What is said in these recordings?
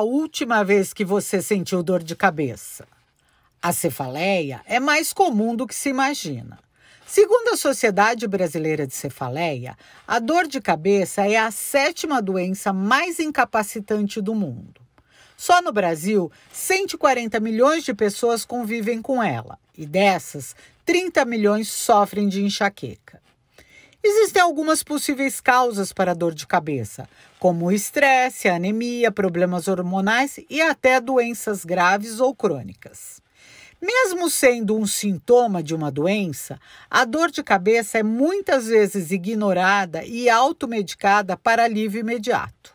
a última vez que você sentiu dor de cabeça? A cefaleia é mais comum do que se imagina. Segundo a Sociedade Brasileira de Cefaleia, a dor de cabeça é a sétima doença mais incapacitante do mundo. Só no Brasil, 140 milhões de pessoas convivem com ela e dessas, 30 milhões sofrem de enxaqueca. Existem algumas possíveis causas para dor de cabeça, como estresse, anemia, problemas hormonais e até doenças graves ou crônicas. Mesmo sendo um sintoma de uma doença, a dor de cabeça é muitas vezes ignorada e automedicada para alívio imediato.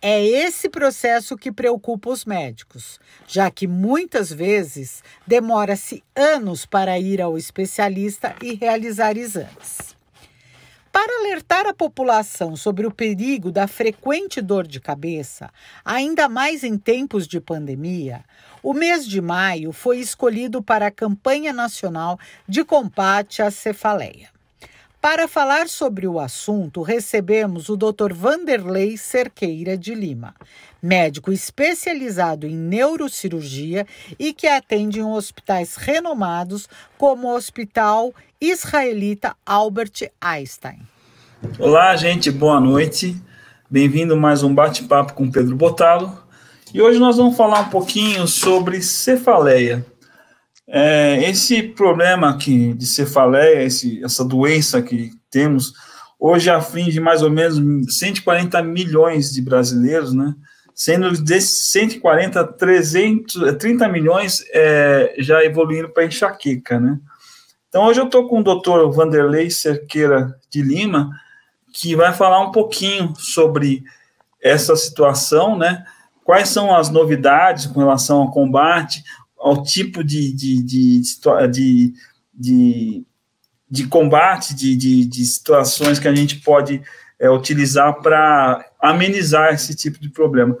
É esse processo que preocupa os médicos, já que muitas vezes demora-se anos para ir ao especialista e realizar exames. Para alertar a população sobre o perigo da frequente dor de cabeça, ainda mais em tempos de pandemia, o mês de maio foi escolhido para a campanha nacional de combate à cefaleia. Para falar sobre o assunto, recebemos o Dr. Vanderlei Cerqueira de Lima, médico especializado em neurocirurgia e que atende em hospitais renomados como o Hospital Israelita Albert Einstein. Olá, gente, boa noite. Bem-vindo mais um bate-papo com Pedro Botalo. E hoje nós vamos falar um pouquinho sobre cefaleia. É, esse problema aqui de cefaleia, esse, essa doença que temos, hoje aflige mais ou menos 140 milhões de brasileiros, né? Sendo desses 140, 300, 30 milhões é, já evoluindo para enxaqueca, né? Então, hoje eu estou com o doutor Vanderlei Cerqueira de Lima, que vai falar um pouquinho sobre essa situação, né? Quais são as novidades com relação ao combate, ao tipo de, de, de, de, de, de combate, de, de, de, situações que a gente pode é, utilizar para amenizar esse tipo de problema.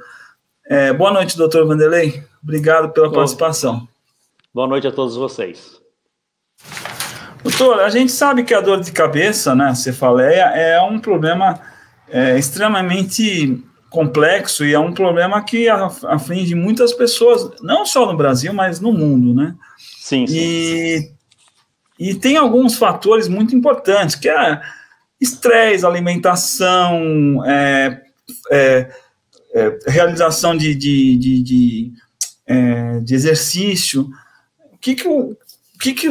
É, boa noite, doutor Vanderlei. Obrigado pela boa participação. Boa noite a todos vocês. Doutor, a gente sabe que a dor de cabeça, né, cefaleia, é um problema é, extremamente complexo e é um problema que aflige muitas pessoas, não só no Brasil, mas no mundo, né? Sim. sim. E, e tem alguns fatores muito importantes, que é estresse, alimentação, é, é, é, realização de, de, de, de, é, de exercício. O que que o, que que,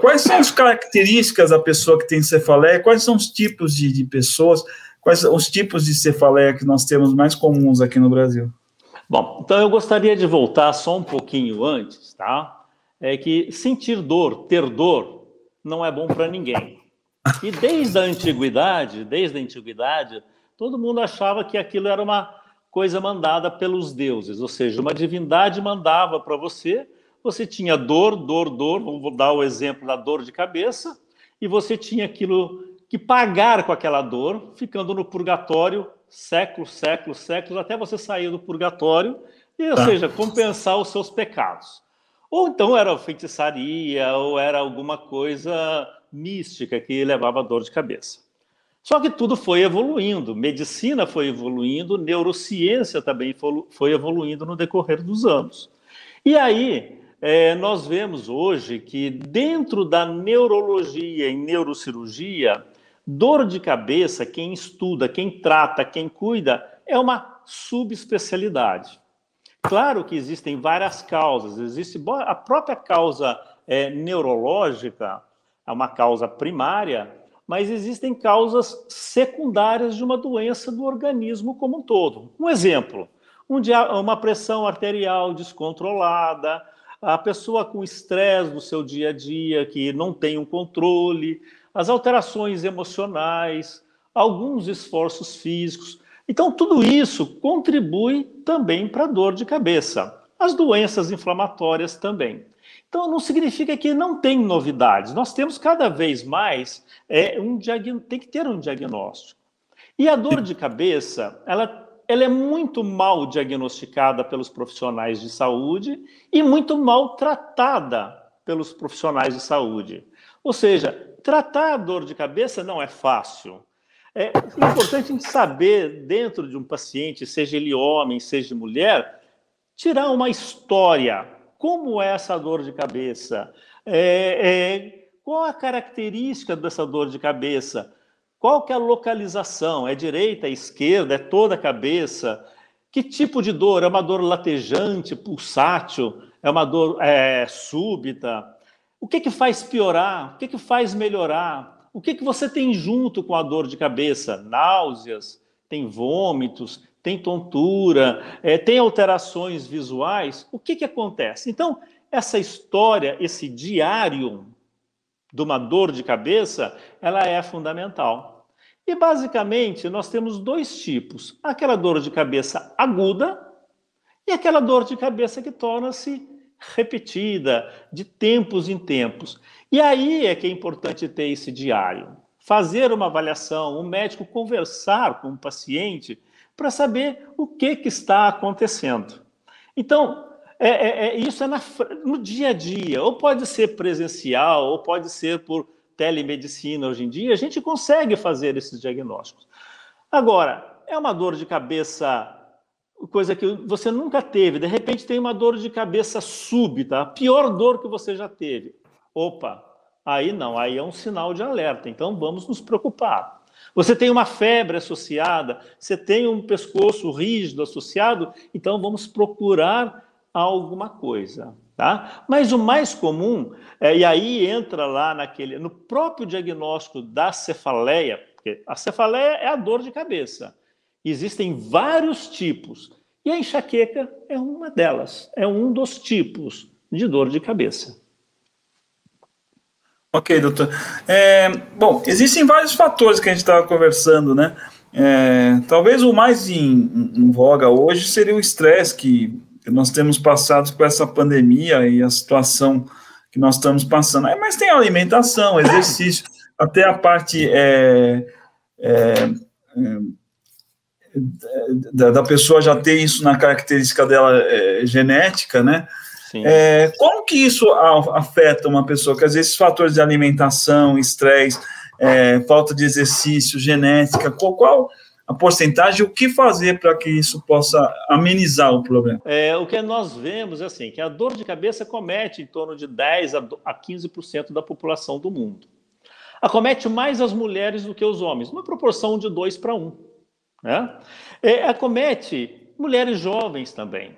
quais são as características da pessoa que tem cefaleia? Quais são os tipos de, de pessoas? Quais os tipos de cefaleia que nós temos mais comuns aqui no Brasil? Bom, então eu gostaria de voltar só um pouquinho antes, tá? É que sentir dor, ter dor, não é bom para ninguém. E desde a antiguidade, desde a antiguidade, todo mundo achava que aquilo era uma coisa mandada pelos deuses, ou seja, uma divindade mandava para você, você tinha dor, dor, dor, vamos dar o exemplo da dor de cabeça, e você tinha aquilo que pagar com aquela dor, ficando no purgatório séculos, séculos, séculos, até você sair do purgatório, e, ou tá. seja, compensar os seus pecados. Ou então era feitiçaria, ou era alguma coisa mística que levava dor de cabeça. Só que tudo foi evoluindo, medicina foi evoluindo, neurociência também foi evoluindo no decorrer dos anos. E aí, é, nós vemos hoje que dentro da neurologia e neurocirurgia Dor de cabeça, quem estuda, quem trata, quem cuida, é uma subespecialidade. Claro que existem várias causas, existe a própria causa é, neurológica, é uma causa primária, mas existem causas secundárias de uma doença do organismo como um todo. Um exemplo, um dia, uma pressão arterial descontrolada, a pessoa com estresse no seu dia a dia, que não tem um controle, as alterações emocionais, alguns esforços físicos. Então, tudo isso contribui também para a dor de cabeça. As doenças inflamatórias também. Então, não significa que não tem novidades. Nós temos cada vez mais é, um tem que ter um diagnóstico. E a dor de cabeça, ela, ela é muito mal diagnosticada pelos profissionais de saúde e muito mal tratada pelos profissionais de saúde. Ou seja, tratar a dor de cabeça não é fácil. É importante a gente saber, dentro de um paciente, seja ele homem, seja mulher, tirar uma história. Como é essa dor de cabeça? É, é, qual a característica dessa dor de cabeça? Qual que é a localização? É direita, é esquerda, é toda a cabeça? Que tipo de dor? É uma dor latejante, pulsátil? É uma dor é, súbita? O que que faz piorar? O que que faz melhorar? O que que você tem junto com a dor de cabeça? Náuseas, tem vômitos, tem tontura, é, tem alterações visuais. O que que acontece? Então, essa história, esse diário de uma dor de cabeça, ela é fundamental. E basicamente nós temos dois tipos: aquela dor de cabeça aguda e aquela dor de cabeça que torna-se repetida, de tempos em tempos. E aí é que é importante ter esse diário, fazer uma avaliação, o um médico conversar com o paciente para saber o que, que está acontecendo. Então, é, é, é isso é na, no dia a dia, ou pode ser presencial, ou pode ser por telemedicina hoje em dia, a gente consegue fazer esses diagnósticos. Agora, é uma dor de cabeça coisa que você nunca teve, de repente tem uma dor de cabeça súbita, tá? a pior dor que você já teve. Opa, aí não, aí é um sinal de alerta, então vamos nos preocupar. Você tem uma febre associada, você tem um pescoço rígido associado, então vamos procurar alguma coisa. Tá? Mas o mais comum, é, e aí entra lá naquele, no próprio diagnóstico da cefaleia, porque a cefaleia é a dor de cabeça. Existem vários tipos. E a enxaqueca é uma delas, é um dos tipos de dor de cabeça. Ok, doutor. É, bom, existem vários fatores que a gente estava conversando, né? É, talvez o mais em, em, voga hoje seria o estresse que nós temos passado com essa pandemia e a situação que nós estamos passando. É, mas tem alimentação, exercício, até a parte é, é, é, da, da, pessoa já ter isso na característica dela é, genética, né? É, como que isso afeta uma pessoa? Quer dizer, esses fatores de alimentação, estresse, é, falta de exercício, genética, qual, qual a porcentagem, o que fazer para que isso possa amenizar o problema? É, o que nós vemos é assim, que a dor de cabeça comete em torno de 10% a 15% da população do mundo. Acomete mais as mulheres do que os homens, uma proporção de 2 para 1. Né? É, acomete mulheres jovens também.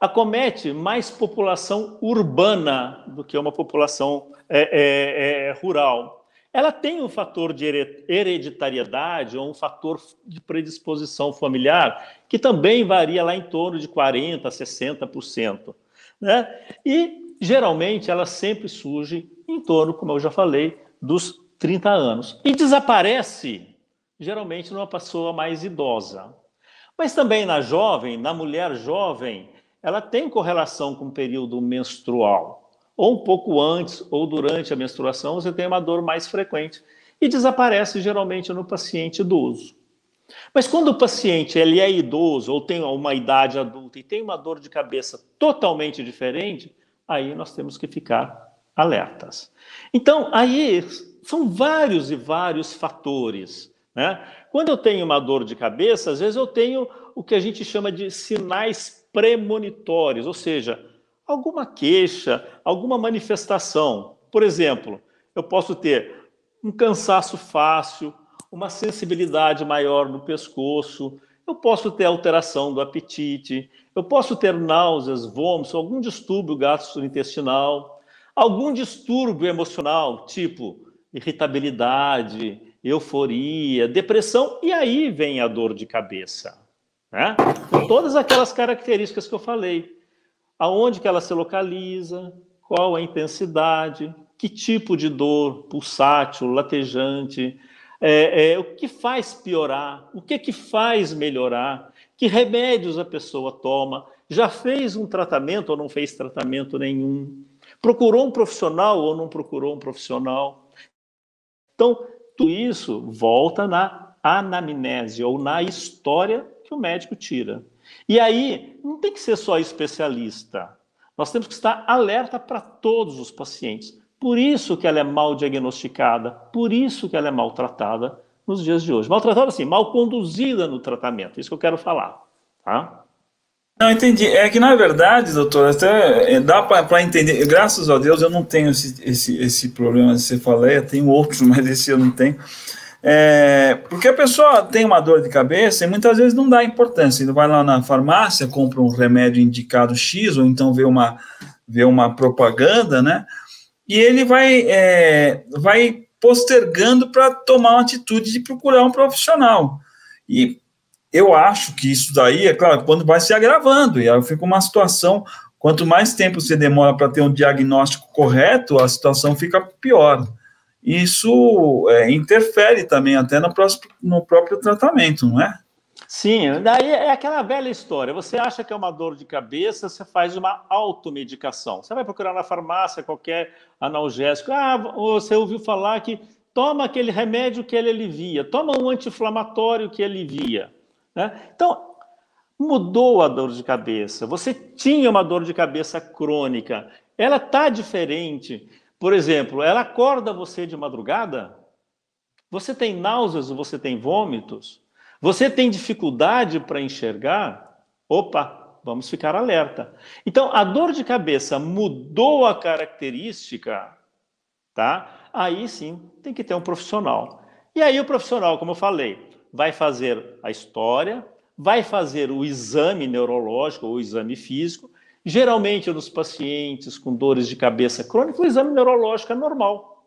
Acomete mais população urbana do que uma população é, é, é rural. Ela tem um fator de hereditariedade ou um fator de predisposição familiar que também varia lá em torno de 40% a 60%. Né? E, geralmente, ela sempre surge em torno, como eu já falei, dos 30 anos. E desaparece geralmente numa pessoa mais idosa. Mas também na jovem, na mulher jovem, ela tem correlação com o período menstrual. Ou um pouco antes ou durante a menstruação, você tem uma dor mais frequente e desaparece geralmente no paciente idoso. Mas quando o paciente ele é idoso ou tem uma idade adulta e tem uma dor de cabeça totalmente diferente, aí nós temos que ficar alertas. Então, aí são vários e vários fatores né? Quando eu tenho uma dor de cabeça, às vezes eu tenho o que a gente chama de sinais premonitórios, ou seja, alguma queixa, alguma manifestação. Por exemplo, eu posso ter um cansaço fácil, uma sensibilidade maior no pescoço, eu posso ter alteração do apetite, eu posso ter náuseas, vômitos, algum distúrbio gastrointestinal, algum distúrbio emocional, tipo irritabilidade, euforia, depressão, e aí vem a dor de cabeça. Né? Com todas aquelas características que eu falei. Aonde que ela se localiza, qual a intensidade, que tipo de dor, pulsátil, latejante, é, é, o que faz piorar, o que é que faz melhorar, que remédios a pessoa toma, já fez um tratamento ou não fez tratamento nenhum, procurou um profissional ou não procurou um profissional. Então, tudo isso volta na anamnese ou na história que o médico tira. E aí, não tem que ser só especialista. Nós temos que estar alerta para todos os pacientes. Por isso que ela é mal diagnosticada, por isso que ela é maltratada nos dias de hoje. Maltratada, assim, mal conduzida no tratamento. É isso que eu quero falar, tá? Não, entendi. É que, na verdade, doutor, até é, dá para entender. Graças a Deus eu não tenho esse, esse, esse problema de cefaleia, tenho outros, mas esse eu não tenho. É, porque a pessoa tem uma dor de cabeça e muitas vezes não dá importância. Ele vai lá na farmácia, compra um remédio indicado X, ou então vê uma, vê uma propaganda, né? E ele vai, é, vai postergando para tomar uma atitude de procurar um profissional. E eu acho que isso daí, é claro, quando vai se agravando, e aí fica uma situação. Quanto mais tempo você demora para ter um diagnóstico correto, a situação fica pior. Isso é, interfere também até no, próximo, no próprio tratamento, não é? Sim, daí é aquela velha história. Você acha que é uma dor de cabeça, você faz uma automedicação. Você vai procurar na farmácia qualquer analgésico. Ah, você ouviu falar que toma aquele remédio que ele alivia, toma um anti-inflamatório que alivia. Né? Então, mudou a dor de cabeça. Você tinha uma dor de cabeça crônica. Ela está diferente. Por exemplo, ela acorda você de madrugada, você tem náuseas, você tem vômitos, você tem dificuldade para enxergar. Opa, vamos ficar alerta. Então, a dor de cabeça mudou a característica, tá? Aí sim, tem que ter um profissional. E aí o profissional, como eu falei, vai fazer a história, vai fazer o exame neurológico ou o exame físico. Geralmente, nos pacientes com dores de cabeça crônica, o exame neurológico é normal.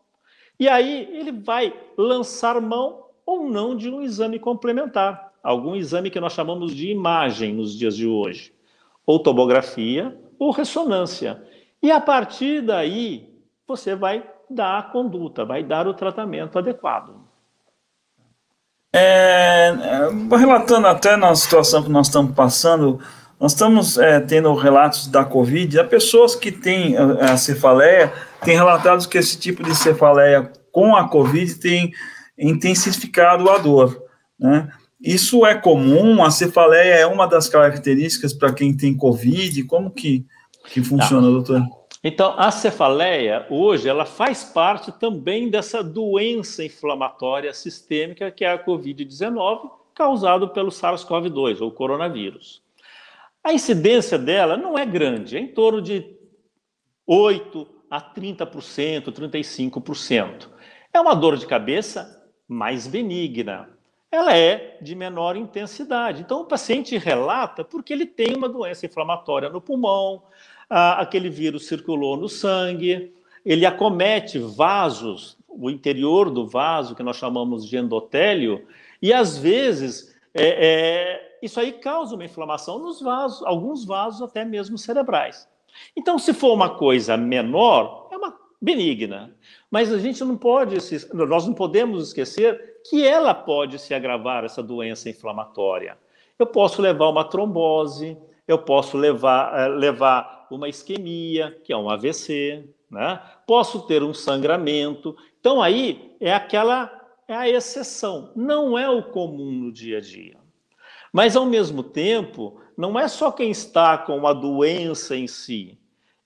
E aí ele vai lançar mão ou não de um exame complementar, algum exame que nós chamamos de imagem nos dias de hoje, ou tomografia ou ressonância. E a partir daí, você vai dar a conduta, vai dar o tratamento adequado. É, relatando até na situação que nós estamos passando, nós estamos é, tendo relatos da Covid, há pessoas que têm a, é, é, a cefaleia, têm relatado que esse tipo de cefaleia com a Covid tem intensificado a dor, né? Isso é comum, a cefaleia é uma das características para quem tem Covid, como que, que tá. funciona, tá. doutor? Então, a cefaleia, hoje, ela faz parte também dessa doença inflamatória sistêmica que é a Covid-19, causado pelo SARS-CoV-2 ou coronavírus. A incidência dela não é grande, é em torno de 8 a 30%, 35%. É uma dor de cabeça mais benigna. Ela é de menor intensidade. Então, o paciente relata porque ele tem uma doença inflamatória no pulmão, aquele vírus circulou no sangue, ele acomete vasos, o interior do vaso, que nós chamamos de endotélio, e às vezes é, é, isso aí causa uma inflamação nos vasos, alguns vasos até mesmo cerebrais. Então, se for uma coisa menor, é uma benigna. Mas a gente não pode, nós não podemos esquecer que ela pode se agravar, essa doença inflamatória. Eu posso levar uma trombose, eu posso levar, eh, levar uma isquemia, que é um AVC, né? posso ter um sangramento. Então, aí é aquela é a exceção, não é o comum no dia a dia. Mas, ao mesmo tempo, não é só quem está com a doença em si.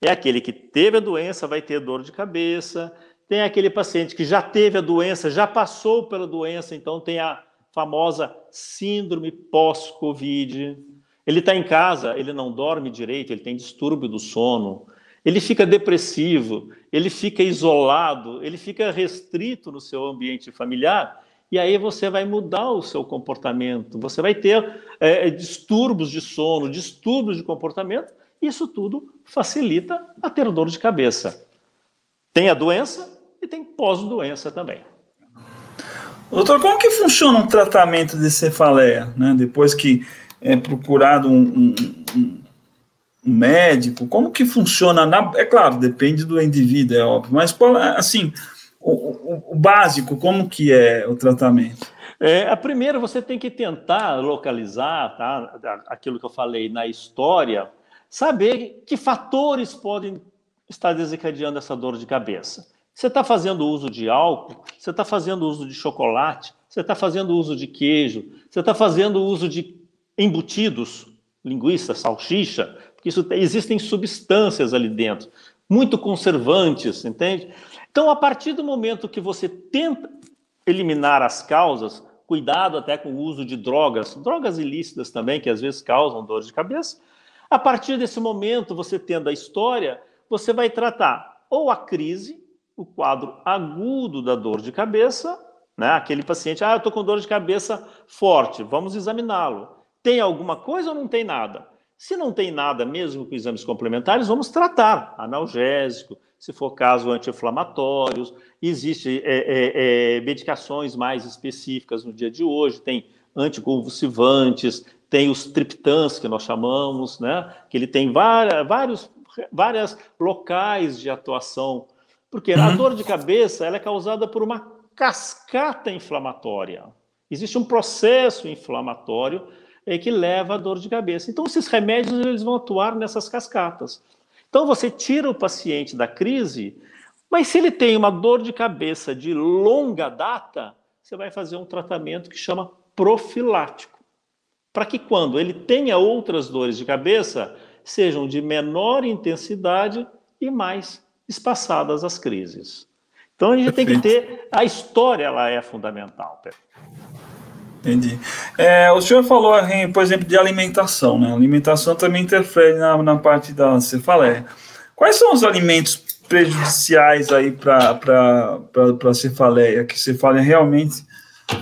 É aquele que teve a doença, vai ter dor de cabeça. Tem aquele paciente que já teve a doença, já passou pela doença, então tem a famosa síndrome pós-Covid. Ele está em casa, ele não dorme direito, ele tem distúrbio do sono, ele fica depressivo, ele fica isolado, ele fica restrito no seu ambiente familiar, e aí você vai mudar o seu comportamento, você vai ter é, é distúrbios de sono, distúrbios de comportamento, e isso tudo facilita a ter dor de cabeça. Tem a doença e tem pós-doença também. Doutor, como que funciona um tratamento de cefaleia? Né? Depois que é procurado um, um, um médico? Como que funciona? Na, é claro, depende do indivíduo, é óbvio, mas qual, assim, o, o, o básico, como que é o tratamento? É, a primeira, você tem que tentar localizar tá, aquilo que eu falei na história, saber que fatores podem estar desencadeando essa dor de cabeça. Você está fazendo uso de álcool, você está fazendo uso de chocolate, você está fazendo uso de queijo, você está fazendo uso de embutidos, linguiça, salsicha, que isso, existem substâncias ali dentro, muito conservantes, entende? Então, a partir do momento que você tenta eliminar as causas, cuidado até com o uso de drogas, drogas ilícitas também, que às vezes causam dor de cabeça. A partir desse momento, você tendo a história, você vai tratar ou a crise, o quadro agudo da dor de cabeça, né? aquele paciente, ah, eu estou com dor de cabeça forte, vamos examiná-lo. Tem alguma coisa ou não tem nada? Se não tem nada, mesmo com exames complementares, vamos tratar analgésico, se for caso, anti-inflamatórios. Existem é, é, é, medicações mais específicas no dia de hoje, tem anticonvulsivantes, tem os triptans, que nós chamamos, né? que ele tem várias, vários várias locais de atuação. Porque uhum. a dor de cabeça ela é causada por uma cascata inflamatória. Existe um processo inflamatório é que leva a dor de cabeça. Então, esses remédios eles vão atuar nessas cascatas. Então, você tira o paciente da crise, mas se ele tem uma dor de cabeça de longa data, você vai fazer um tratamento que chama profilático. Para que quando ele tenha outras dores de cabeça, sejam de menor intensidade e mais espaçadas as crises. Então a gente Perfeito. tem que ter a história, ela é fundamental. Pedro. Entendi. É, o senhor falou, por exemplo, de alimentação, né? alimentação também interfere na, na parte da cefaleia. É, quais são os alimentos prejudiciais aí para a cefaleia? Que cefaleia realmente,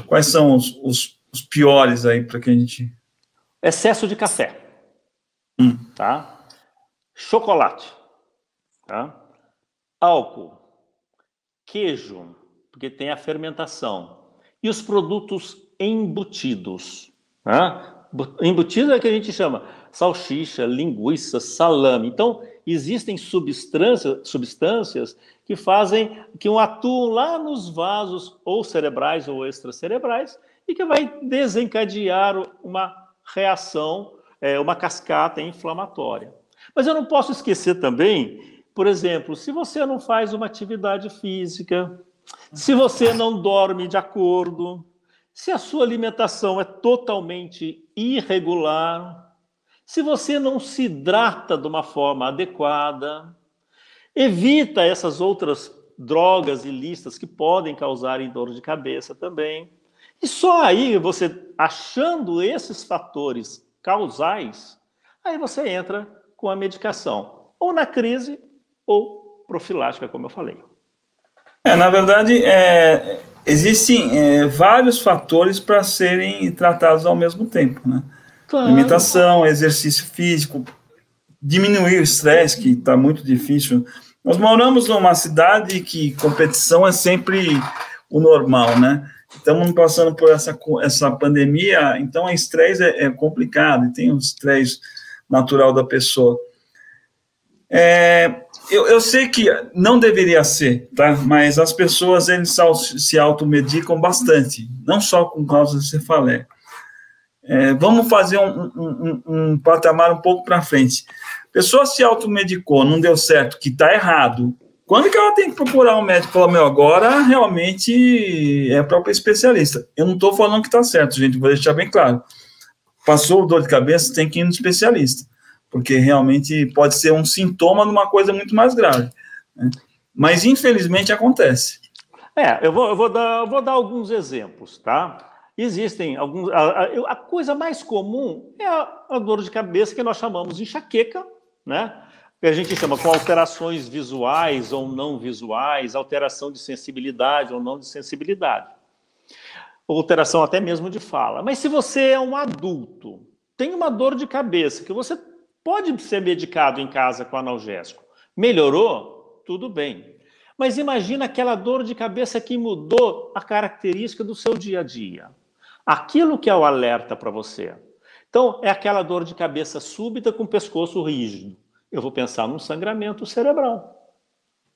quais são os, os, os piores aí para que a gente... Excesso de café, hum. tá? Chocolate, tá? Álcool, queijo, porque tem a fermentação. E os produtos embutidos. Né? Embutidos é o que a gente chama salsicha, linguiça, salame. Então, existem substâncias, substâncias que fazem, que atuam lá nos vasos ou cerebrais ou extracerebrais e que vai desencadear uma reação, é, uma cascata inflamatória. Mas eu não posso esquecer também, por exemplo, se você não faz uma atividade física, se você não dorme de acordo, se a sua alimentação é totalmente irregular, se você não se hidrata de uma forma adequada, evita essas outras drogas ilícitas que podem causar dor de cabeça também. E só aí você, achando esses fatores causais, aí você entra com a medicação, ou na crise, ou profilática, como eu falei. É, na verdade, é, existem é, vários fatores para serem tratados ao mesmo tempo, né? Claro. Alimentação, exercício físico, diminuir o estresse, que está muito difícil. Nós moramos numa cidade que competição é sempre o normal, né? Estamos passando por essa, essa pandemia, então o estresse é, é complicado, tem o estresse natural da pessoa. É, eu, eu sei que não deveria ser, tá? Mas as pessoas eles se automedicam bastante, não só com causa de cefaleia. É, vamos fazer um, um, um, um, patamar um pouco para frente. Pessoa se automedicou, não deu certo, que está errado. Quando que ela tem que procurar um médico e falar, meu, agora realmente é para o especialista. Eu não estou falando que está certo, gente, vou deixar bem claro. Passou dor de cabeça, tem que ir no especialista porque realmente pode ser um sintoma de uma coisa muito mais grave. Né? Mas infelizmente acontece. É, eu vou, eu vou, dar, eu vou dar alguns exemplos, tá? Existem alguns. A, a, a coisa mais comum é a, a, dor de cabeça que nós chamamos de enxaqueca, né? Que a gente chama com alterações visuais ou não visuais, alteração de sensibilidade ou não de sensibilidade, alteração até mesmo de fala. Mas se você é um adulto, tem uma dor de cabeça que você Pode ser medicado em casa com analgésico. Melhorou? Tudo bem. Mas imagina aquela dor de cabeça que mudou a característica do seu dia a dia. Aquilo que é o alerta para você. Então, é aquela dor de cabeça súbita com o pescoço rígido. Eu vou pensar num sangramento cerebral.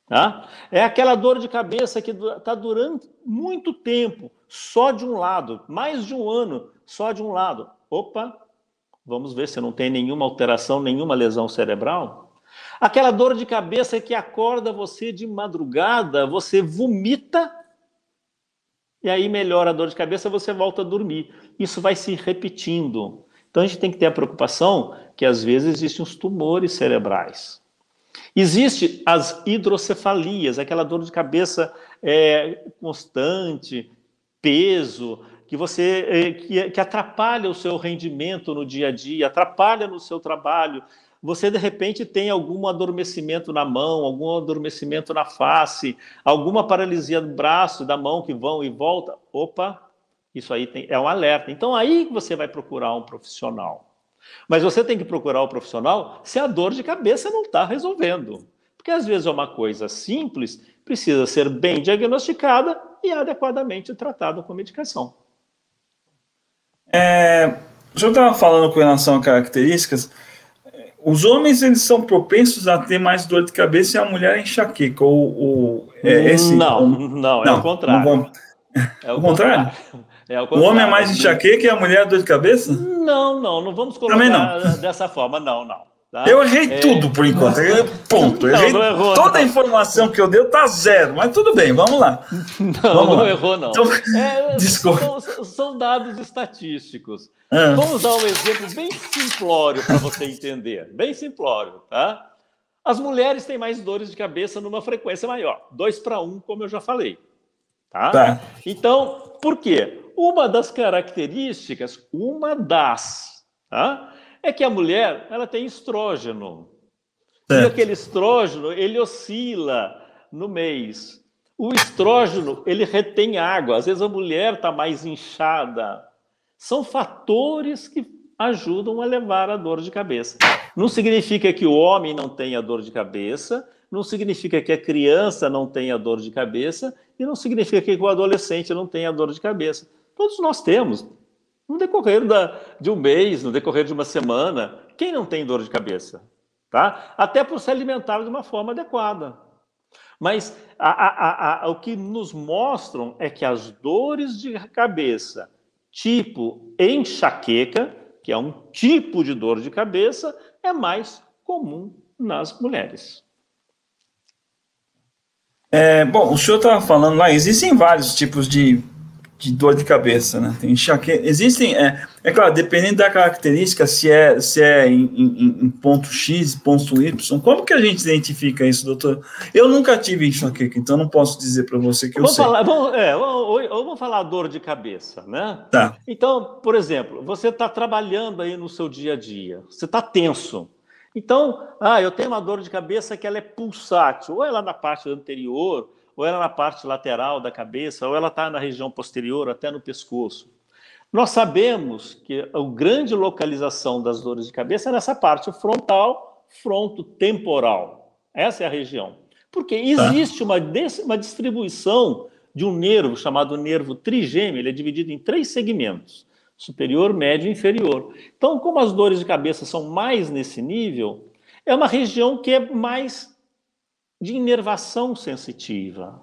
Tá? É aquela dor de cabeça que está durando muito tempo, só de um lado, mais de um ano, só de um lado. Opa, Vamos ver se não tem nenhuma alteração, nenhuma lesão cerebral. Aquela dor de cabeça que acorda você de madrugada, você vomita e aí melhora a dor de cabeça, você volta a dormir. Isso vai se repetindo. Então a gente tem que ter a preocupação que às vezes existem os tumores cerebrais. Existe as hidrocefalias, aquela dor de cabeça é, constante, peso, que você eh, que, eh, que atrapalha o seu rendimento no dia a dia, atrapalha no seu trabalho. Você de repente tem algum adormecimento na mão, algum adormecimento na face, alguma paralisia do braço, da mão que vão e volta. Opa, isso aí tem, é um alerta. Então aí você vai procurar um profissional. Mas você tem que procurar o profissional se a dor de cabeça não está resolvendo. Porque às vezes é uma coisa simples, precisa ser bem diagnosticada e adequadamente tratada com medicação. É, senhor estava falando com relação a características. Os homens eles são propensos a ter mais dor de cabeça e a mulher é enxaqueca. Ou, ou é, hum, esse, não, não, é o contrário. É o, o contrário. contrário. É, o homem é mais né? enxaqueca e a mulher é dor de cabeça? Não, não, não vamos colocar não. dessa forma, não, não. Tá? Eu errei é... tudo por é. enquanto. Eu, ponto. Não, não errou, toda não. a informação que eu dei tá zero, mas tudo bem, vamos lá. Não, vamos não lá. errou, não. Então, é, é desculpa. São, são, dados estatísticos. Ah. Vamos dar um exemplo bem simplório para você entender. Bem simplório, tá? As mulheres têm mais dores de cabeça numa frequência maior, dois para um, como eu já falei. Tá? tá? Então, por quê? Uma das características, uma das, tá? É que a mulher, ela tem estrógeno. Certo. E aquele estrógeno, ele oscila no mês. O estrógeno, ele retém água. Às vezes a mulher está mais inchada. São fatores que ajudam a levar a dor de cabeça. Não significa que o homem não tenha dor de cabeça, não significa que a criança não tenha dor de cabeça e não significa que o adolescente não tenha dor de cabeça. Todos nós temos no decorrer da, de um mês, no decorrer de uma semana, quem não tem dor de cabeça? Tá? Até por se alimentar de uma forma adequada. Mas a, a, a, o que nos mostram é que as dores de cabeça, tipo enxaqueca, que é um tipo de dor de cabeça, é mais comum nas mulheres. É, bom, o senhor estava falando lá, existem vários tipos de de dor de cabeça, né? Tem enxaqueca. Existem, é, é claro, dependendo da característica, se é, se é em, em, em, ponto X, ponto Y, como que a gente identifica isso, doutor? Eu nunca tive enxaqueca, então não posso dizer para você que eu, eu sei. Falar, vamos, é, eu, eu vou falar dor de cabeça, né? Tá. Então, por exemplo, você está trabalhando aí no seu dia a dia, você está tenso. Então, ah, eu tenho uma dor de cabeça que ela é pulsátil, ou ela é na parte anterior, ou ela na parte lateral da cabeça, ou ela está na região posterior, até no pescoço. Nós sabemos que a grande localização das dores de cabeça é nessa parte frontal, frontotemporal. Essa é a região. Porque tá. existe uma, uma distribuição de um nervo chamado nervo trigêmeo, ele é dividido em três segmentos: superior, médio e inferior. Então, como as dores de cabeça são mais nesse nível, é uma região que é mais de inervação sensitiva.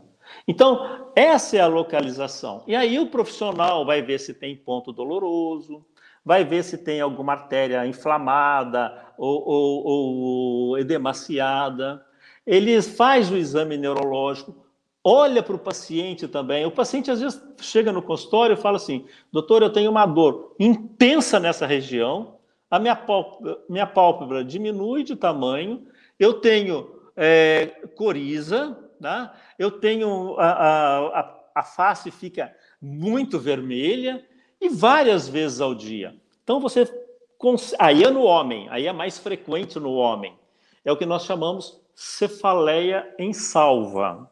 Então, essa é a localização. E aí o profissional vai ver se tem ponto doloroso, vai ver se tem alguma artéria inflamada ou, ou, ou edemaciada. Ele faz o exame neurológico, olha para o paciente também. O paciente às vezes chega no consultório e fala assim: doutor, eu tenho uma dor intensa nessa região, a minha pálpebra, minha pálpebra diminui de tamanho, eu tenho é, coriza, tá? eu tenho a, a, a face fica muito vermelha e várias vezes ao dia. Então você aí é no homem, aí é mais frequente no homem. É o que nós chamamos cefaleia em salva.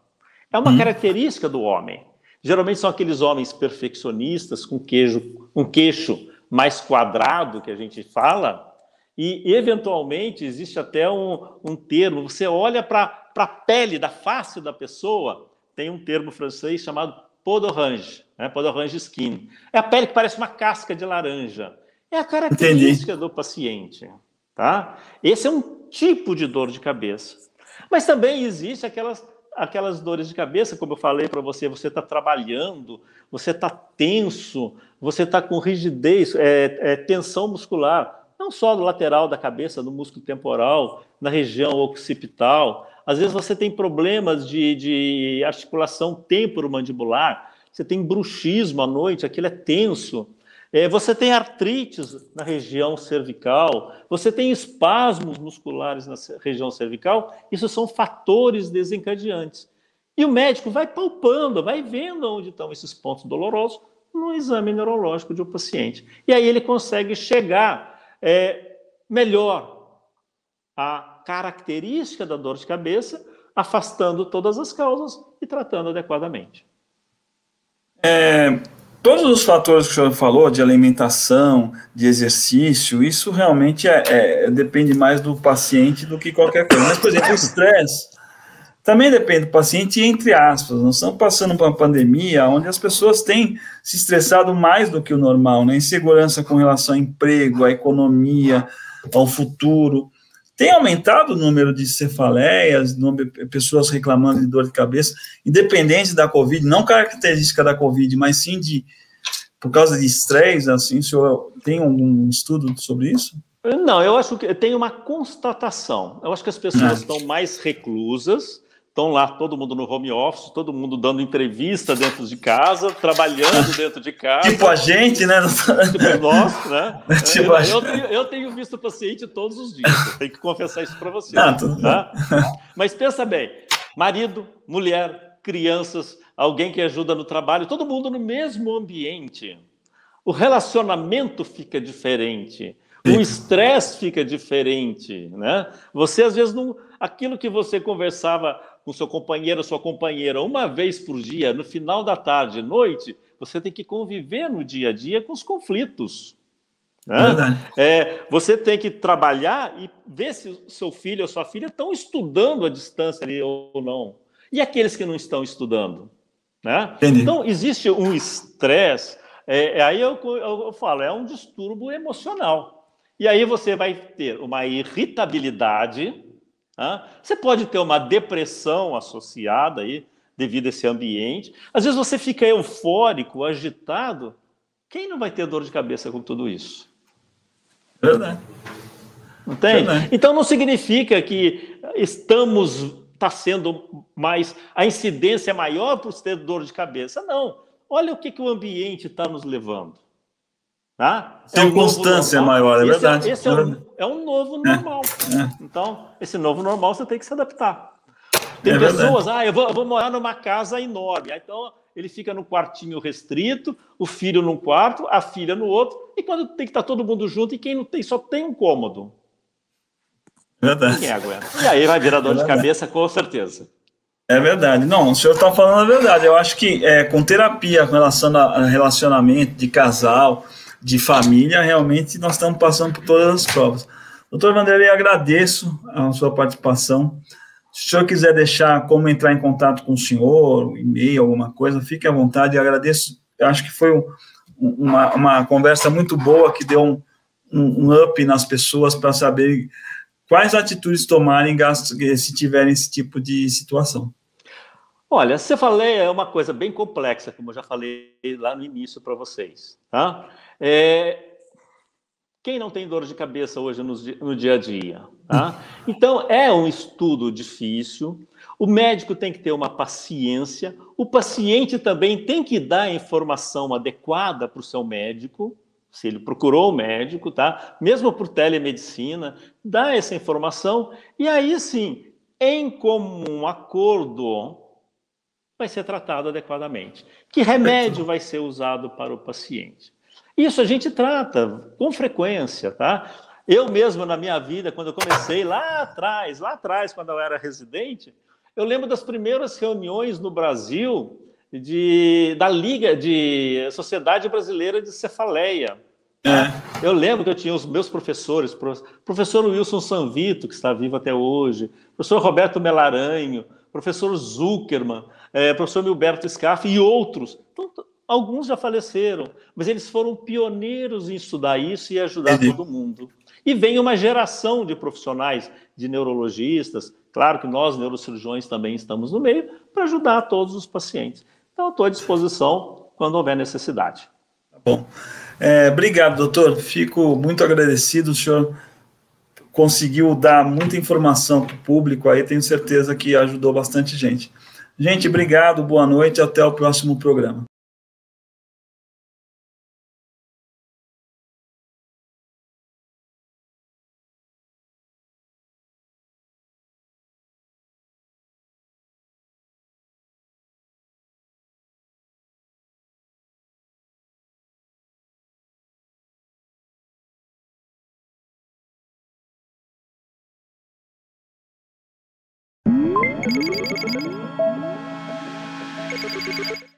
É uma hum. característica do homem. Geralmente são aqueles homens perfeccionistas com queijo, um queixo mais quadrado que a gente fala, e, eventualmente, existe até um, um termo, você olha para a pele da face da pessoa, tem um termo francês chamado peau d'orange, né? peau d'orange skin. É a pele que parece uma casca de laranja. É a característica Entendi. do paciente. Tá? Esse é um tipo de dor de cabeça. Mas também existe aquelas, aquelas dores de cabeça, como eu falei para você, você está trabalhando, você está tenso, você está com rigidez, é, é, tensão muscular não só no lateral da cabeça, no músculo temporal, na região occipital. Às vezes você tem problemas de, de articulação temporomandibular, você tem bruxismo à noite, aquilo é tenso. É, você tem artrites na região cervical, você tem espasmos musculares na região cervical, isso são fatores desencadeantes. E o médico vai palpando, vai vendo onde estão esses pontos dolorosos no exame neurológico de um paciente. E aí ele consegue chegar é, melhor a característica da dor de cabeça, afastando todas as causas e tratando adequadamente. É, todos os fatores que o senhor falou, de alimentação, de exercício, isso realmente é, é, depende mais do paciente do que qualquer coisa. Mas, por exemplo, o estresse. Também depende do paciente, entre aspas. Nós estamos passando por uma pandemia onde as pessoas têm se estressado mais do que o normal, né? Insegurança com relação ao emprego, à economia, ao futuro. Tem aumentado o número de cefaleias, de pessoas reclamando de dor de cabeça, independente da Covid, não característica da Covid, mas sim de por causa de estresse, assim, o senhor tem algum estudo sobre isso? Não, eu acho que tem uma constatação. Eu acho que as pessoas ah. estão mais reclusas, estão lá todo mundo no home office, todo mundo dando entrevista dentro de casa, trabalhando dentro de casa. Tipo a gente, né? Tipo nós, né? Tipo é, eu, a... eu, tenho, eu tenho visto paciente todos os dias, tenho que confessar isso para você. Não, tá? Mas pensa bem, marido, mulher, crianças, alguém que ajuda no trabalho, todo mundo no mesmo ambiente. O relacionamento fica diferente. O estresse fica diferente, né? Você às vezes não, aquilo que você conversava com seu companheiro, sua companheira, uma vez por dia, no final da tarde, noite, você tem que conviver no dia a dia com os conflitos. Né? É, você tem que trabalhar e ver se o seu filho ou sua filha estão estudando à distância ali ou não. E aqueles que não estão estudando? Né? Então, existe um estresse. É, é aí eu, eu falo, é um distúrbio emocional. E aí você vai ter uma irritabilidade, você pode ter uma depressão associada aí devido a esse ambiente. Às vezes você fica eufórico, agitado. Quem não vai ter dor de cabeça com tudo isso? Verdade. Entende? Verdade. Então não significa que estamos está sendo mais a incidência é maior por ter dor de cabeça. Não. Olha o que, que o ambiente está nos levando. Tá? Circunstância é um maior, é esse é- verdade. É, esse é um, é um novo é. normal. É. Então, esse novo normal você tem que se adaptar. Tem pessoas, ah, eu vou, eu vou morar numa casa enorme. Então, ele fica no quartinho restrito, o filho num quarto, a filha no outro, e quando tem que estar tá todo mundo junto, e quem não tem, só tem um cômodo. Verdade. aguenta. E aí vai virar dor é de cabeça, com certeza. É verdade. Não, o senhor está falando a verdade. Eu acho que é, com terapia relação a relacionamento de casal, de família, realmente nós estamos passando por todas as provas. Doutor Vanderlei, agradeço a sua participação. Se o senhor quiser deixar como entrar em contato com o senhor, e-mail, alguma coisa, fique à vontade. Eu agradeço. Eu acho que foi um, uma, uma, conversa muito boa que deu um, um, um up nas pessoas para saber quais atitudes tomarem eh, se tiverem esse tipo de situação. Olha, você falei é uma coisa bem complexa, como eu já falei lá no início para vocês, tá? É, quem não tem dor de cabeça hoje no, no dia a dia? Tá? Então, é um estudo difícil. O médico tem que ter uma paciência. O paciente também tem que dar a informação adequada para o seu médico. Se ele procurou o médico, tá? Mesmo por telemedicina, dá essa informação. E aí sim, em comum acordo, vai ser tratado adequadamente. Que remédio vai ser usado para o paciente? Isso a gente trata com frequência, tá? Eu mesmo, na minha vida, quando eu comecei lá atrás, lá atrás, quando eu era residente, eu lembro das primeiras reuniões no Brasil de, da Liga de Sociedade Brasileira de Cefaleia. É. Eu lembro que eu tinha os meus professores, professor Wilson Sanvito, que está vivo até hoje, professor Roberto Melaranho, professor Zuckerman, é, professor Milberto Scaff e outros. Então, Alguns já faleceram, mas eles foram pioneiros em estudar isso e ajudar Entendi. todo mundo. E vem uma geração de profissionais, de neurologistas, claro que nós, neurocirurgiões, também estamos no meio, para ajudar todos os pacientes. Então, estou à disposição quando houver necessidade. Tá bom. É, obrigado, doutor. Fico muito agradecido. O senhor conseguiu dar muita informação para o público aí, tenho certeza que ajudou bastante gente. Gente, obrigado, boa noite, até o próximo programa. Thank you.